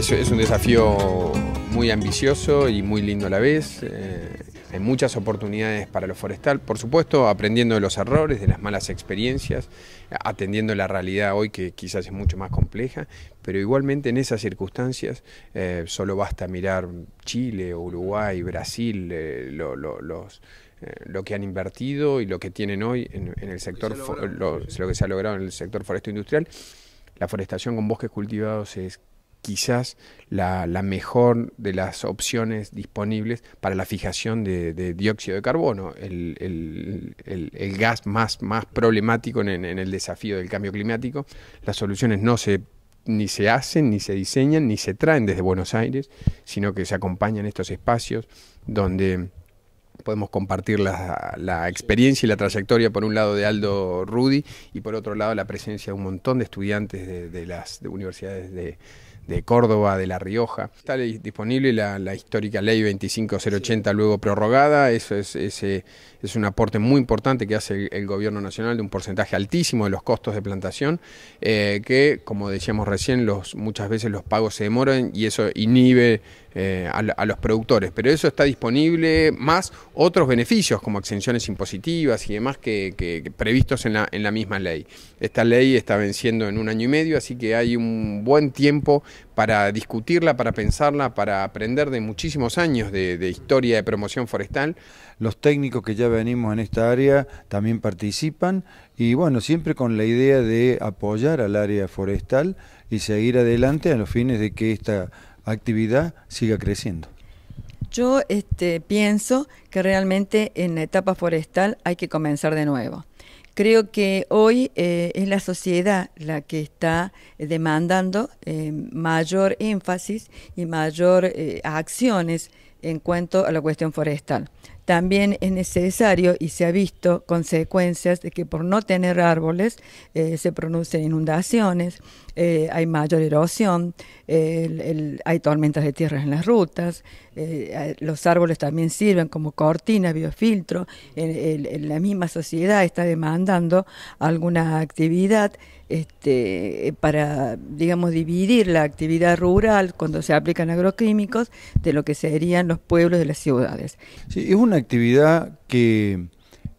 es, un desafío muy ambicioso y muy lindo a la vez. Eh, hay muchas oportunidades para lo forestal, por supuesto, aprendiendo de los errores, de las malas experiencias, atendiendo la realidad hoy que quizás es mucho más compleja, pero igualmente en esas circunstancias eh, solo basta mirar Chile, Uruguay, Brasil, eh, lo, los, lo que han invertido y lo que tienen hoy en, el sector, lo, lo que se ha logrado en el sector foresto industrial. La forestación con bosques cultivados es quizás la, mejor de las opciones disponibles para la fijación de, dióxido de carbono, el, gas más, más problemático en, el desafío del cambio climático. Las soluciones no se ni se hacen, ni se diseñan, ni se traen desde Buenos Aires, sino que se acompañan estos espacios donde podemos compartir la, experiencia y la trayectoria, por un lado, de Aldo Rudy y por otro lado, la presencia de un montón de estudiantes de, las universidades de, de Córdoba, de La Rioja. Está disponible la, histórica ley 25080 luego prorrogada, eso es, ese es, un aporte muy importante que hace el, gobierno nacional de un porcentaje altísimo de los costos de plantación, eh, que como decíamos recién, los, muchas veces los pagos se demoran y eso inhibe eh, a, los productores, pero eso está disponible más otros beneficios como exenciones impositivas y demás que, que previstos en la, en la misma ley. Esta ley está venciendo en un año y medio, así que hay un buen tiempo para discutirla, para pensarla, para aprender de muchísimos años de, historia de promoción forestal. Los técnicos que ya venimos en esta área también participan y bueno, siempre con la idea de apoyar al área forestal y seguir adelante a los fines de que esta actividad siga creciendo. Yo este, pienso que realmente en la etapa forestal hay que comenzar de nuevo. Creo que hoy eh, es la sociedad la que está eh, demandando eh, mayor énfasis y mayor acciones en cuanto a la cuestión forestal también es necesario y se ha visto consecuencias de que por no tener árboles eh, se producen inundaciones, eh, hay mayor erosión, hay tormentas de tierra en las rutas, eh, los árboles también sirven como cortina, biofiltro, la misma sociedad está demandando alguna actividad este, para, digamos, dividir la actividad rural cuando se aplican agroquímicos de lo que serían los pueblos de las ciudades. es una actividad que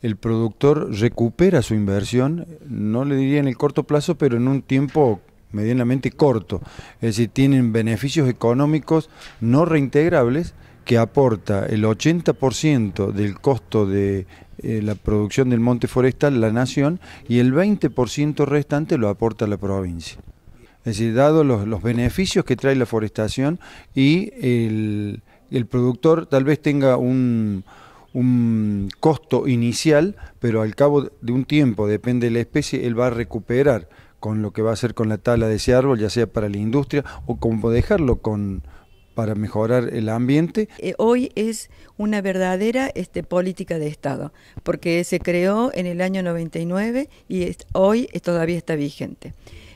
el productor recupera su inversión, no le diría en el corto plazo, pero en un tiempo medianamente corto. Es decir, tienen beneficios económicos no reintegrables que aporta el 80% del costo de eh, la producción del monte forestal la nación y el 20% restante lo aporta la provincia. Es decir, dado los, beneficios que trae la forestación y el productor tal vez tenga un, un costo inicial, pero al cabo de un tiempo, depende de la especie, él va a recuperar con lo que va a hacer con la tala de ese árbol, ya sea para la industria o como dejarlo con para mejorar el ambiente. Eh, hoy es una verdadera este, política de Estado, porque se creó en el año 99 y hoy todavía está vigente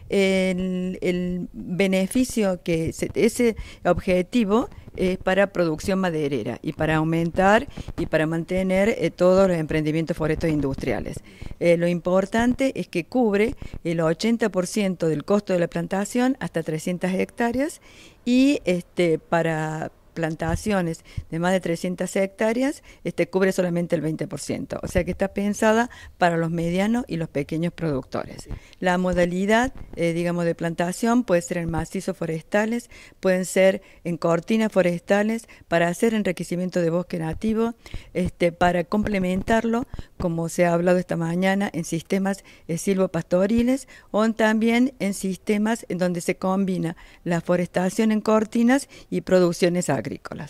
el, beneficio que ese objetivo es para producción maderera y para aumentar y para mantener eh, todos los emprendimientos forestales industriales. Eh, lo importante es que cubre el 80% del costo de la plantación hasta 300 hectáreas y este, para plantaciones de más de 300 hectáreas, este cubre solamente el 20%, o sea que está pensada para los medianos y los pequeños productores. La modalidad, eh, digamos, de plantación puede ser en macizos forestales, pueden ser en cortinas forestales para hacer enriquecimiento de bosque nativo, este, para complementarlo, como se ha hablado esta mañana, en sistemas eh, silvopastoriles o también en sistemas en donde se combina la forestación en cortinas y producciones agrícolas.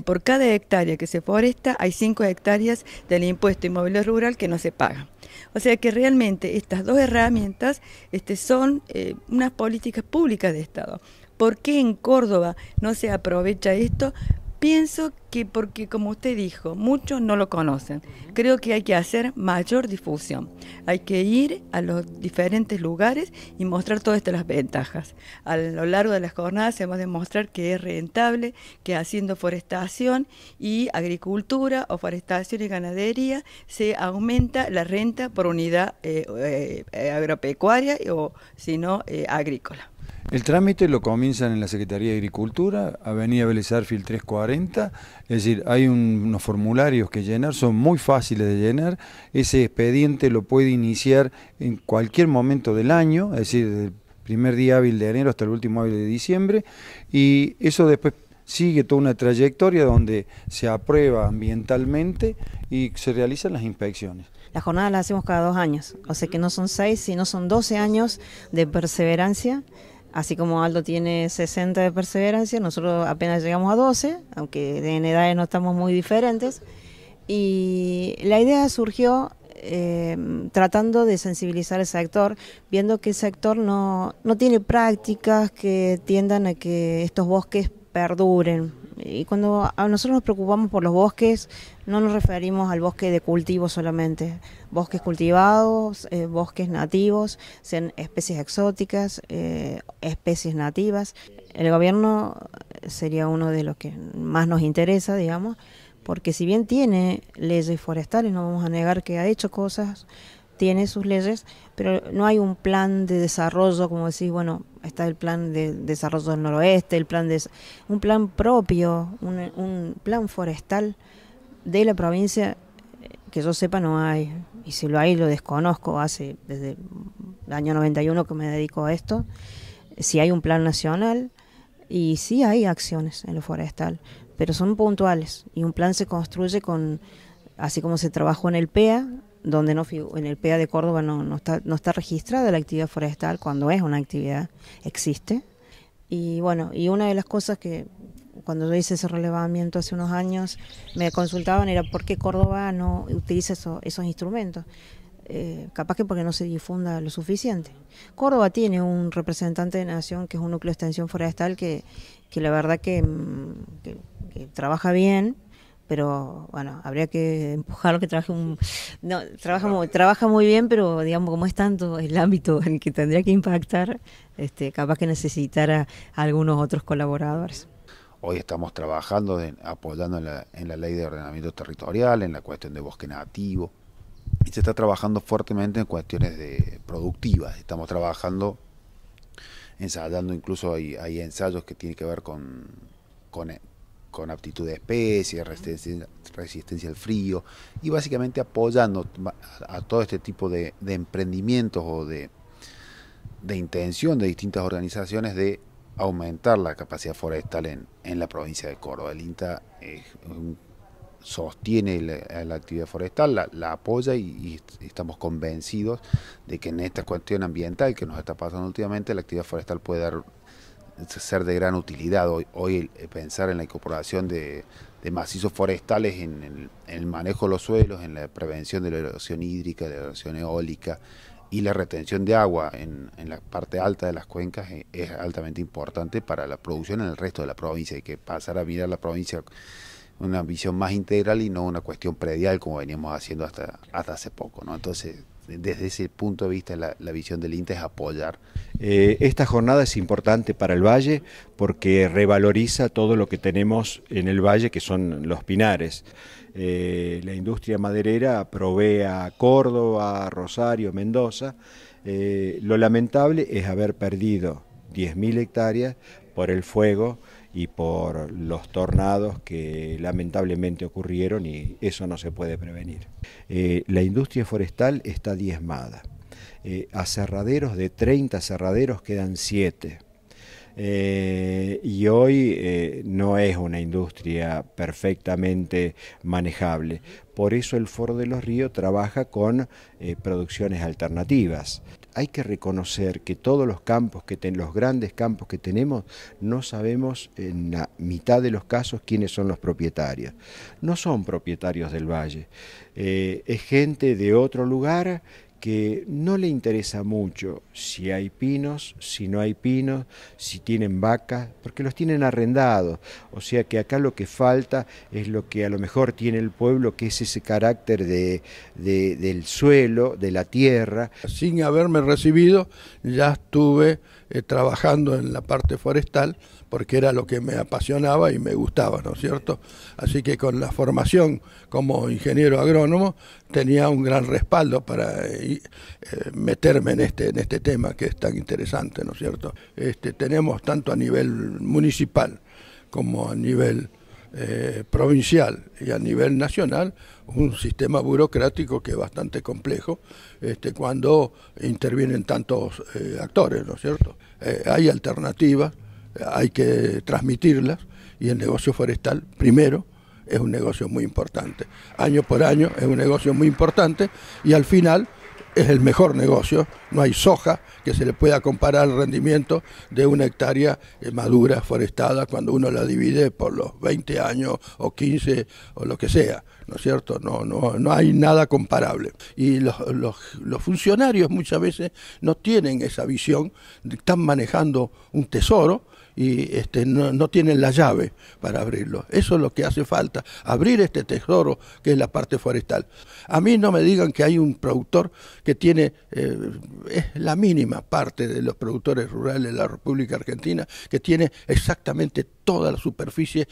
Por cada hectárea que se foresta, hay 5 hectáreas del impuesto inmobiliario rural que no se paga. O sea que realmente estas dos herramientas este, son eh, unas políticas públicas de Estado. ¿Por qué en Córdoba no se aprovecha esto? Pienso que porque, como usted dijo, muchos no lo conocen. Creo que hay que hacer mayor difusión. Hay que ir a los diferentes lugares y mostrar todas estas ventajas. A lo largo de las jornadas hemos va demostrar que es rentable, que haciendo forestación y agricultura o forestación y ganadería se aumenta la renta por unidad eh, eh, eh, agropecuaria o, si no, agrícola. El trámite lo comienzan en la Secretaría de Agricultura, Avenida Vélez 340, es decir, hay unos formularios que llenar, son muy fáciles de llenar, ese expediente lo puede iniciar en cualquier momento del año, es decir, desde el primer día hábil de enero hasta el último hábil de diciembre, y eso después sigue toda una trayectoria donde se aprueba ambientalmente y se realizan las inspecciones. La jornada la hacemos cada dos años, o sea que no son seis, sino son doce años de perseverancia Así como Aldo tiene 60 de perseverancia, nosotros apenas llegamos a 12, aunque en edades no estamos muy diferentes. Y la idea surgió eh, tratando de sensibilizar el sector, viendo que el sector no, no tiene prácticas que tiendan a que estos bosques perduren, y cuando a nosotros nos preocupamos por los bosques, no nos referimos al bosque de cultivo solamente. Bosques cultivados, eh, bosques nativos, sean especies exóticas, eh, especies nativas. El gobierno eh, sería uno de los que más nos interesa, digamos, porque si bien tiene leyes forestales, no vamos a negar que ha hecho cosas tiene sus leyes, pero no hay un plan de desarrollo, como decís, bueno, está el plan de desarrollo del noroeste, el plan de un plan propio, un, plan forestal de la provincia eh, que yo sepa no hay, y si lo hay lo desconozco, hace desde el año 91 que me dedico a esto, si hay un plan nacional y si hay acciones en lo forestal, pero son puntuales y un plan se construye con, así como se trabajó en el PEA, donde no en el PEA de Córdoba no, no, está, registrada la actividad forestal cuando es una actividad, existe. Y bueno, y una de las cosas que cuando yo hice ese relevamiento hace unos años me consultaban era por qué Córdoba no utiliza esos instrumentos. Eh, capaz que porque no se difunda lo suficiente. Córdoba tiene un representante de nación que es un núcleo de extensión forestal que, la verdad que mm, trabaja bien, pero bueno, habría que empujarlo que trabaje un, no, trabaja, muy, trabaja muy bien, pero digamos como es tanto el ámbito en el que tendría que impactar, este, capaz que necesitara algunos otros colaboradores. Hoy estamos trabajando apoyando en la, ley de ordenamiento territorial, en la cuestión de bosque nativo, y se está trabajando fuertemente en cuestiones de productivas. Estamos trabajando, ensayando, incluso hay, ensayos que tienen que ver con, con con aptitud de especie, resistencia, al frío, y básicamente apoyando a todo este tipo de, emprendimientos o de, intención de distintas organizaciones de aumentar la capacidad forestal en, en la provincia de Coro. El INTA eh, sostiene la, actividad forestal, la, apoya y, estamos convencidos de que en esta cuestión ambiental que nos está pasando últimamente, la actividad forestal puede dar ser de gran utilidad hoy, hoy eh, pensar en la incorporación de, macizos forestales en el, manejo de los suelos, en la prevención de la erosión hídrica, de la erosión eólica y la retención de agua en, la parte alta de las cuencas eh, es, altamente importante para la producción en el resto de la provincia. Hay que pasar a mirar la provincia una visión más integral y no una cuestión predial como veníamos haciendo hasta, hasta hace poco. ¿no? Entonces desde ese punto de vista la, visión del INTE es apoyar. Eh, esta jornada es importante para el valle porque revaloriza todo lo que tenemos en el valle, que son los pinares. Eh, la industria maderera provee a Córdoba, Rosario, Mendoza. Eh, lo lamentable es haber perdido 10.000 hectáreas por el fuego y por los tornados que lamentablemente ocurrieron y eso no se puede prevenir. Eh, la industria forestal está diezmada. Eh, a cerraderos de 30 cerraderos quedan 7. Eh, y hoy no es una industria perfectamente manejable. Por eso el Foro de los Ríos trabaja con producciones alternativas hay que reconocer que todos los campos, que los grandes campos que tenemos, no sabemos en la mitad de los casos quiénes son los propietarios. No son propietarios del valle, eh, es gente de otro lugar que no le interesa mucho si hay pinos, si no hay pinos, si tienen vacas, porque los tienen arrendados. O sea que acá lo que falta es lo que a lo mejor tiene el pueblo, que es ese carácter de, de, del suelo, de la tierra. Sin haberme recibido, ya estuve eh, trabajando en la parte forestal, porque era lo que me apasionaba y me gustaba, ¿no es cierto? Así que con la formación como ingeniero agrónomo tenía un gran respaldo para eh, eh, meterme en este, en este tema que es tan interesante, ¿no es cierto? Este, tenemos tanto a nivel municipal como a nivel eh, provincial y a nivel nacional un sistema burocrático que es bastante complejo este, cuando intervienen tantos actores, ¿no es cierto? hay alternativas hay que transmitirlas y el negocio forestal, primero, es un negocio muy importante. Año por año es un negocio muy importante y al final es el mejor negocio. No hay soja que se le pueda comparar al rendimiento de una hectárea eh, madura forestada cuando uno la divide por los 20 años o 15 o lo que sea. ¿No es cierto? No, no, no hay nada comparable. Y los, los funcionarios muchas veces no tienen esa visión, están manejando un tesoro y este, no, tienen la llave para abrirlo. Eso es lo que hace falta, abrir este tesoro que es la parte forestal. A mí no me digan que hay un productor que tiene eh, es la mínima parte de los productores rurales de la República Argentina que tiene exactamente toda la superficie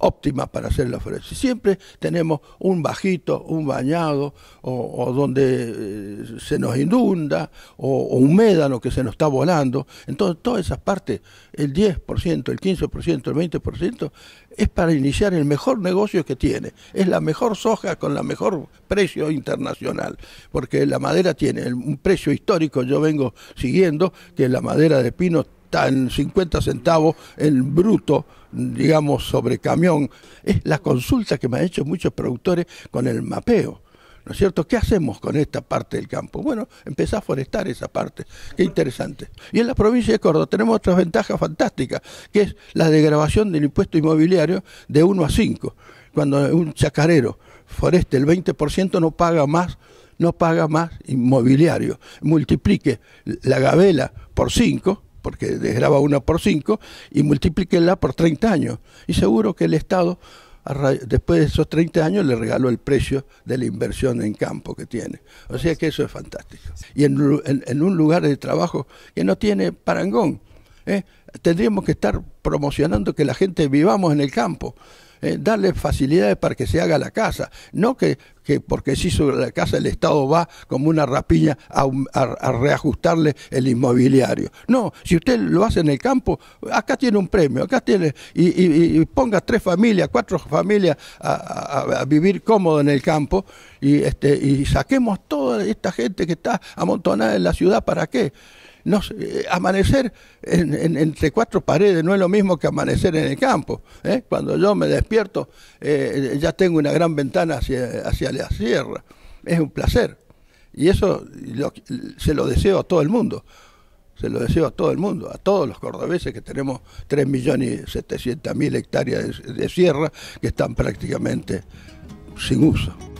óptima para hacer la si Siempre tenemos un bajito, un bañado, o, donde eh, se nos inunda, o, o, un médano que se nos está volando. Entonces, todas esas partes, el 10%, el 15%, el 20%, es para iniciar el mejor negocio que tiene. Es la mejor soja con la mejor precio internacional, porque la madera tiene un precio histórico, yo vengo siguiendo, que la madera de pino está en 50 centavos el bruto digamos, sobre camión, es la consulta que me han hecho muchos productores con el mapeo. ¿No es cierto? ¿Qué hacemos con esta parte del campo? Bueno, empezar a forestar esa parte. Qué interesante. Y en la provincia de Córdoba tenemos otra ventaja fantástica, que es la degradación del impuesto inmobiliario de 1 a 5. Cuando un chacarero foreste el 20% no paga más no paga más inmobiliario. Multiplique la gavela por 5 porque desgraba una por cinco, y multiplíquela por 30 años. Y seguro que el Estado, después de esos 30 años, le regaló el precio de la inversión en campo que tiene. O sea que eso es fantástico. Y en, un lugar de trabajo que no tiene parangón, ¿eh? tendríamos que estar promocionando que la gente vivamos en el campo. Eh, darle facilidades para que se haga la casa, no que, porque se hizo la casa el Estado va como una rapiña a, reajustarle el inmobiliario. No, si usted lo hace en el campo, acá tiene un premio, acá tiene, y, ponga tres familias, cuatro familias a, vivir cómodo en el campo y, este, y saquemos toda esta gente que está amontonada en la ciudad, ¿para qué? Eh, amanecer entre cuatro paredes no es lo mismo que amanecer en el campo. ¿eh? Cuando yo me despierto, eh, ya tengo una gran ventana hacia, la sierra. Es un placer. Y eso se lo deseo a todo el mundo. Se lo deseo a todo el mundo, a todos los cordobeses que tenemos 3.700.000 hectáreas de sierra que están prácticamente sin uso.